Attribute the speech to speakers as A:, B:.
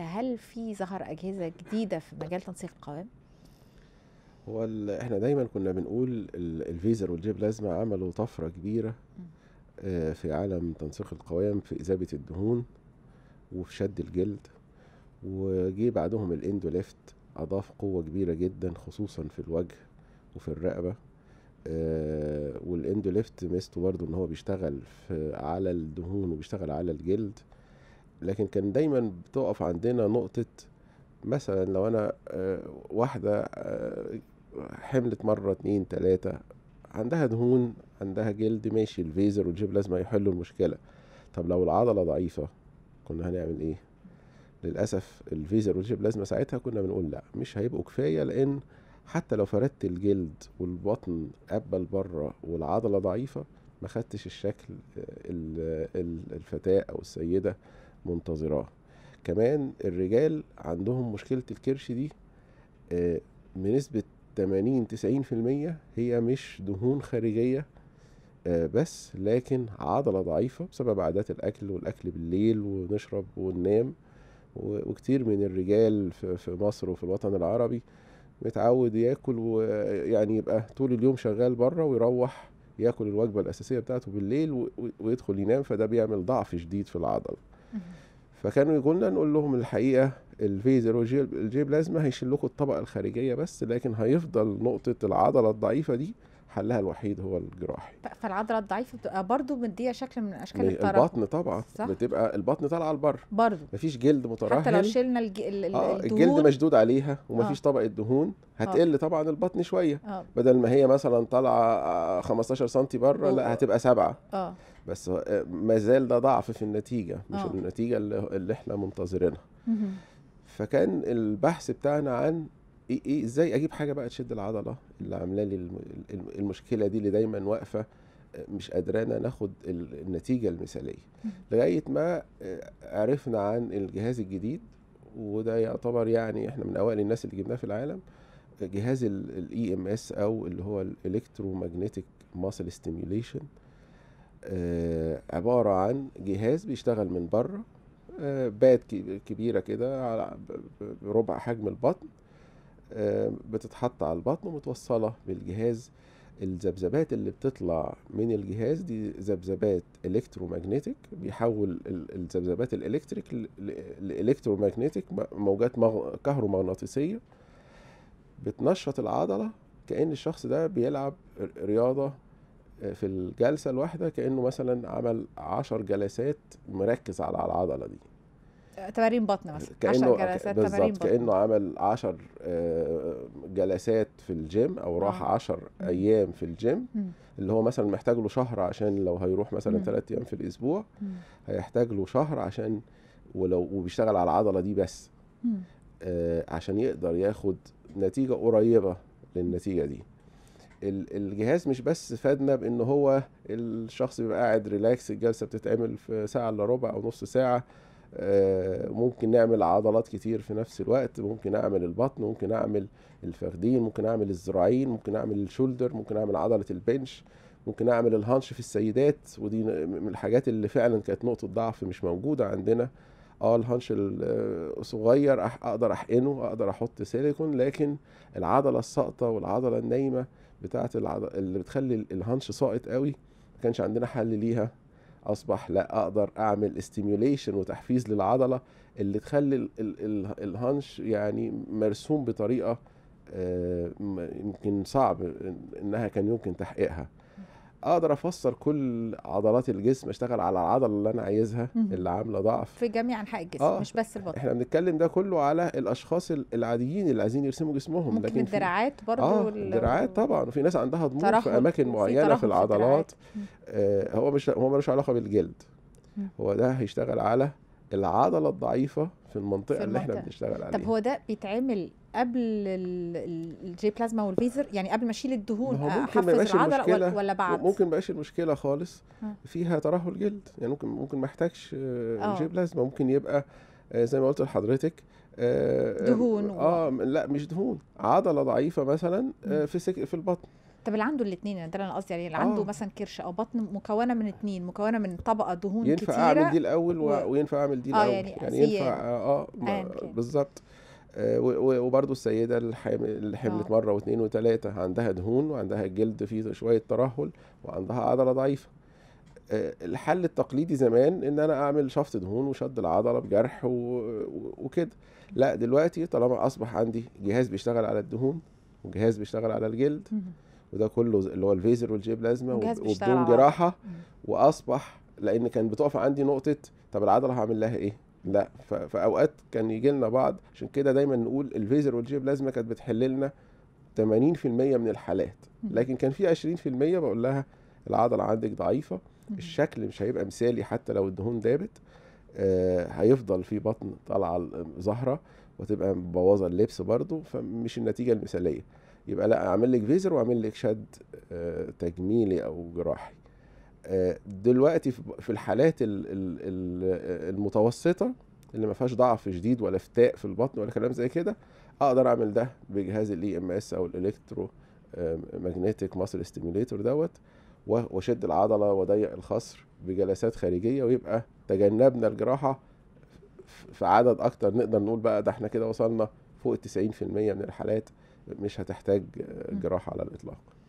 A: هل في ظهر اجهزه جديده في مجال تنسيق القوائم؟ هو احنا دايما كنا بنقول الفيزر والجيب بلازما عملوا طفره كبيره آه، في عالم تنسيق القوائم في اذابه الدهون وفي شد الجلد وجي بعدهم الاندو ليفت اضاف قوه كبيره جدا خصوصا في الوجه وفي الرقبه آه، والاندو ليفت ميزته برضه ان هو بيشتغل على الدهون وبيشتغل على الجلد لكن كان دايما بتقف عندنا نقطة مثلا لو أنا آه، واحدة آه، حملت مرة اتنين تلاتة عندها دهون عندها جلد ماشي الفيزر والجيب لازم يحلوا المشكلة طب لو العضلة ضعيفة كنا هنعمل ايه للأسف الفيزر والجيب لازم ساعتها كنا بنقول لا مش هيبقوا كفاية لأن حتى لو فردت الجلد والبطن قبل بره والعضلة ضعيفة ما خدتش الشكل آه، الفتاة أو السيدة منتظراه كمان الرجال عندهم مشكلة الكرش دي آه، بنسبة 80 90% هي مش دهون خارجية آه، بس لكن عضلة ضعيفة بسبب عادات الأكل والأكل بالليل ونشرب وننام وكتير من الرجال في مصر وفي الوطن العربي متعود ياكل ويعني يبقى طول اليوم شغال بره ويروح ياكل الوجبة الأساسية بتاعته بالليل ويدخل ينام فده بيعمل ضعف شديد في العضلة فكانوا يقولنا نقول لهم الحقيقه الفيزيولوجيا الجي بلازما هيشيل لكم الطبقه الخارجيه بس لكن هيفضل نقطه العضله الضعيفه دي حلها الوحيد هو الجراحي فالعضله الضعيفه بتبقى برضه مديه شكل من اشكال الطرف البطن طبعا صح؟ بتبقى البطن طالعه لبره برضه مفيش جلد مترهل حتى لو شلنا الج... ال... آه الجلد مشدود عليها ومفيش آه. طبقه دهون آه. هتقل آه. طبعا البطن شويه آه. بدل ما هي مثلا طالعه 15 سم بره لا هتبقى سبعه آه. بس آه، ما زال ده ضعف في النتيجه مش آه. النتيجه اللي, اللي احنا منتظرينها فكان البحث بتاعنا عن ايه ايه ازاي اجيب حاجه بقى تشد العضله اللي عامله لي المشكله دي اللي دايما واقفه آه، مش قادرانا ناخد النتيجه المثاليه لغايه ما آه، عرفنا عن الجهاز الجديد وده يعتبر يعني احنا من اوائل الناس اللي جبناه في العالم آه، جهاز الاي ام اس e او اللي هو ماجنتيك ماسل ستيميوليشن عباره عن جهاز بيشتغل من بره باد كبيره كده على ربع حجم البطن آه، بتتحط على البطن ومتوصله بالجهاز الذبذبات اللي بتطلع من الجهاز دي ذبذبات الكترومagnetic بيحول الذبذبات الالكتريك لالكترومagnetic موجات كهرومغناطيسيه بتنشط العضله كان الشخص ده بيلعب رياضه آه، في الجلسه الواحده كانه مثلا عمل عشر جلسات مركز على العضله دي تمارين بطن مثلا 10 جلسات تمارين بطن كانه عمل 10 آه، جلسات في الجيم او راح 10 آه. ايام في الجيم اللي هو مثلا محتاج له شهر عشان لو هيروح مثلا ثلاث ايام في الاسبوع هيحتاج له شهر عشان ولو وبيشتغل على العضله دي بس آه، عشان يقدر ياخد نتيجه قريبه للنتيجه دي الجهاز مش بس فادنا بان هو الشخص بيبقى قاعد ريلاكس الجلسه بتتعمل في ساعه الا ربع او نص ساعه آه، ممكن نعمل عضلات كتير في نفس الوقت ممكن اعمل البطن ممكن اعمل الفردين ممكن اعمل الذراعين ممكن اعمل الشولدر ممكن اعمل عضله البنش ممكن اعمل الهانش في السيدات ودي من الحاجات اللي فعلا كانت نقطه ضعف مش موجوده عندنا اه الهانش الصغير آه، اقدر احقنه اقدر احط سيليكون لكن العضله الساقطه والعضله النايمه بتاعه اللي بتخلي الهانش ساقط قوي ما كانش عندنا حل ليها اصبح لا اقدر اعمل استيميوليشن وتحفيز للعضله اللي تخلي الهانش يعني مرسوم بطريقه آه، يمكن صعب انها كان يمكن تحقيقها اقدر افسر كل عضلات الجسم اشتغل على العضله اللي انا عايزها اللي عامله ضعف في جميع انحاء الجسم آه. مش بس البطن احنا بنتكلم ده كله على الاشخاص العاديين اللي عايزين يرسموا جسمهم ممكن لكن الدراعات برضه آه الدراعات طبعا وفي ناس عندها ضمور في اماكن معينه في, العضلات آه هو مش هو ملوش علاقه بالجلد مم. هو ده هيشتغل على العضله الضعيفه في المنطقه, في المنطقة. اللي احنا بنشتغل عليها طب هو ده بيتعمل قبل الجي بلازما والفيزر يعني قبل ما اشيل الدهون احفز العضله ولا, بعد ممكن ما المشكله خالص فيها ترهل جلد يعني ممكن ممكن ما احتاجش آه، آه. جي بلازما ممكن يبقى آه، زي ما قلت لحضرتك دهون اه لا مش دهون عضله ضعيفه مثلا في سك... في البطن طب اللي عنده الاثنين يعني ده انا قصدي يعني اللي عنده مثلا كرش او بطن مكونه من اثنين مكونه من طبقه دهون ينفع كتيره ينفع اعمل دي الاول و... وينفع اعمل دي الاول آه يعني, يعني ينفع اه, آه, آه بالظبط آه، وبرضو السيده اللي حملت آه. مره واثنين وثلاثه عندها دهون وعندها الجلد فيه شويه ترهل وعندها عضله ضعيفه آه، الحل التقليدي زمان ان انا اعمل شفط دهون وشد العضله بجرح وكده لا دلوقتي طالما اصبح عندي جهاز بيشتغل على الدهون وجهاز بيشتغل على الجلد وده كله اللي هو الفيزر والجي بلازما وبدون جراحه واصبح لان كان بتقف عندي نقطه طب العضله هعمل لها ايه لا فاوقات كان يجي لنا بعض عشان كده دايما نقول الفيزر والجي بلازما كانت بتحل لنا 80% من الحالات لكن كان في 20% بقول لها العضله عندك ضعيفه الشكل مش هيبقى مثالي حتى لو الدهون دابت آه هيفضل في بطن طالعه ظاهره وتبقى مبوظه اللبس برضه فمش النتيجه المثاليه يبقى لا اعمل لك فيزر واعمل لك شد آه تجميلي او جراحي دلوقتي في الحالات المتوسطه اللي ما فيهاش ضعف شديد ولا افتاء في البطن ولا كلام زي كده اقدر اعمل ده بجهاز الاي ام e اس او الالكترو ماجنتيك ماسل ستيميليتور دوت واشد العضله واضيق الخصر بجلسات خارجيه ويبقى تجنبنا الجراحه في عدد اكتر نقدر نقول بقى ده احنا كده وصلنا فوق 90% من الحالات مش هتحتاج جراحه على الاطلاق